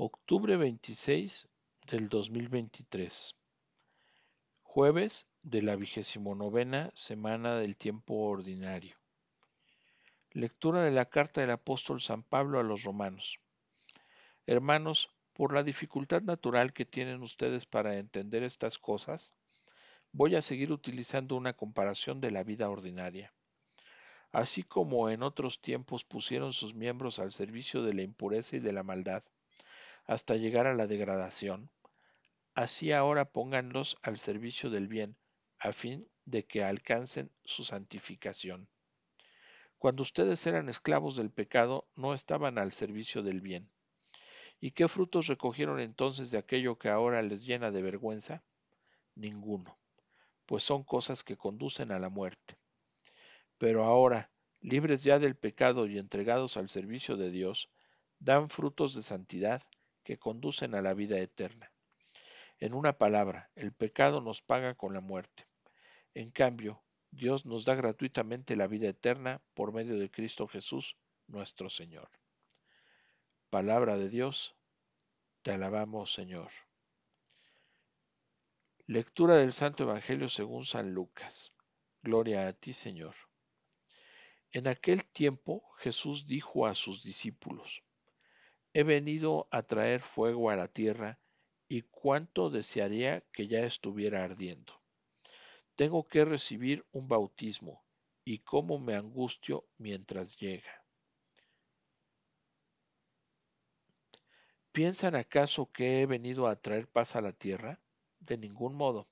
Octubre 26 del 2023. Jueves de la 29 novena semana del tiempo ordinario. Lectura de la carta del apóstol San Pablo a los romanos. Hermanos, por la dificultad natural que tienen ustedes para entender estas cosas, voy a seguir utilizando una comparación de la vida ordinaria. Así como en otros tiempos pusieron sus miembros al servicio de la impureza y de la maldad, hasta llegar a la degradación, así ahora pónganlos al servicio del bien, a fin de que alcancen su santificación. Cuando ustedes eran esclavos del pecado, no estaban al servicio del bien. ¿Y qué frutos recogieron entonces de aquello que ahora les llena de vergüenza? Ninguno, pues son cosas que conducen a la muerte. Pero ahora, libres ya del pecado y entregados al servicio de Dios, dan frutos de santidad, que conducen a la vida eterna. En una palabra, el pecado nos paga con la muerte. En cambio, Dios nos da gratuitamente la vida eterna por medio de Cristo Jesús, nuestro Señor. Palabra de Dios, te alabamos Señor. Lectura del Santo Evangelio según San Lucas. Gloria a ti, Señor. En aquel tiempo Jesús dijo a sus discípulos, he venido a traer fuego a la tierra, y cuánto desearía que ya estuviera ardiendo. Tengo que recibir un bautismo, y cómo me angustio mientras llega. ¿Piensan acaso que he venido a traer paz a la tierra? De ningún modo.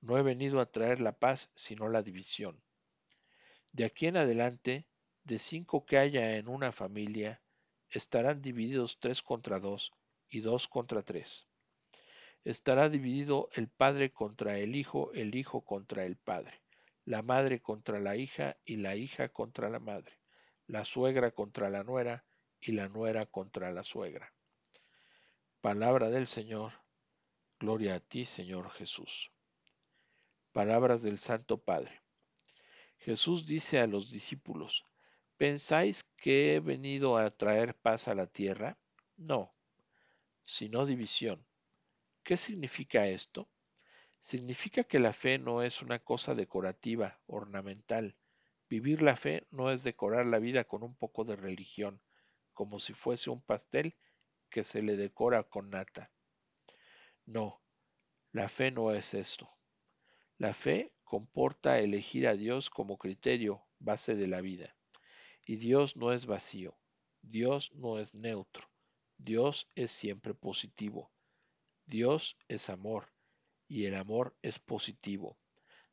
No he venido a traer la paz, sino la división. De aquí en adelante, de cinco que haya en una familia, estarán divididos tres contra dos y dos contra tres. Estará dividido el padre contra el hijo, el hijo contra el padre, la madre contra la hija y la hija contra la madre, la suegra contra la nuera y la nuera contra la suegra. Palabra del Señor, gloria a ti, Señor Jesús. Palabras del Santo Padre. Jesús dice a los discípulos, ¿Pensáis que he venido a traer paz a la tierra? No, sino división. ¿Qué significa esto? Significa que la fe no es una cosa decorativa, ornamental. Vivir la fe no es decorar la vida con un poco de religión, como si fuese un pastel que se le decora con nata. No, la fe no es esto. La fe comporta elegir a Dios como criterio, base de la vida. Y Dios no es vacío, Dios no es neutro, Dios es siempre positivo. Dios es amor y el amor es positivo.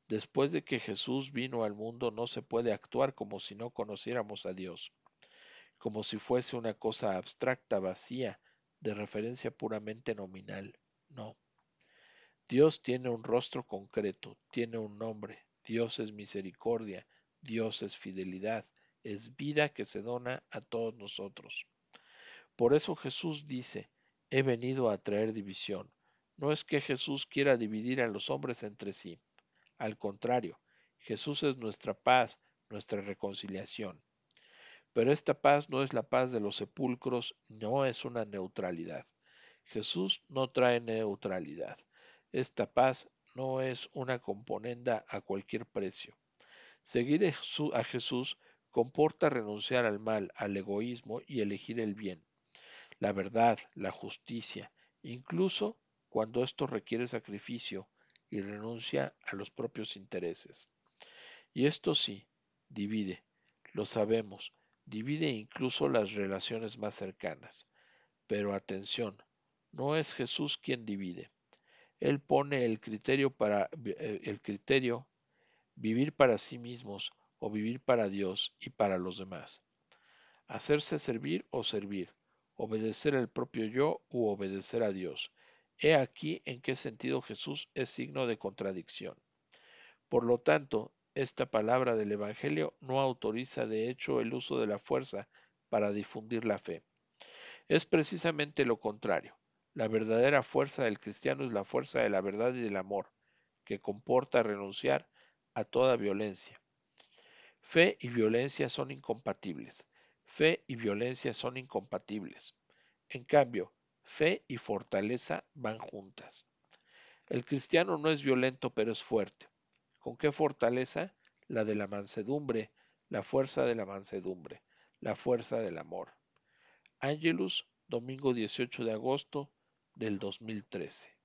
Después de que Jesús vino al mundo no se puede actuar como si no conociéramos a Dios, como si fuese una cosa abstracta, vacía, de referencia puramente nominal. No. Dios tiene un rostro concreto, tiene un nombre. Dios es misericordia, Dios es fidelidad, es vida que se dona a todos nosotros. Por eso Jesús dice, he venido a traer división. No es que Jesús quiera dividir a los hombres entre sí. Al contrario, Jesús es nuestra paz, nuestra reconciliación. Pero esta paz no es la paz de los sepulcros, no es una neutralidad. Jesús no trae neutralidad. Esta paz no es una componenda a cualquier precio. Seguir a Jesús comporta renunciar al mal, al egoísmo y elegir el bien, la verdad, la justicia, incluso cuando esto requiere sacrificio y renuncia a los propios intereses. Y esto sí, divide, lo sabemos, divide incluso las relaciones más cercanas. Pero atención, no es Jesús quien divide. Él pone el criterio para eh, el criterio vivir para sí mismos o vivir para Dios y para los demás. Hacerse servir o servir, obedecer el propio yo u obedecer a Dios. He aquí en qué sentido Jesús es signo de contradicción. Por lo tanto, esta palabra del Evangelio no autoriza de hecho el uso de la fuerza para difundir la fe. Es precisamente lo contrario. La verdadera fuerza del cristiano es la fuerza de la verdad y del amor, que comporta renunciar a toda violencia, Fe y violencia son incompatibles. Fe y violencia son incompatibles. En cambio, fe y fortaleza van juntas. El cristiano no es violento, pero es fuerte. ¿Con qué fortaleza? La de la mansedumbre, la fuerza de la mansedumbre, la fuerza del amor. Angelus, domingo 18 de agosto del 2013.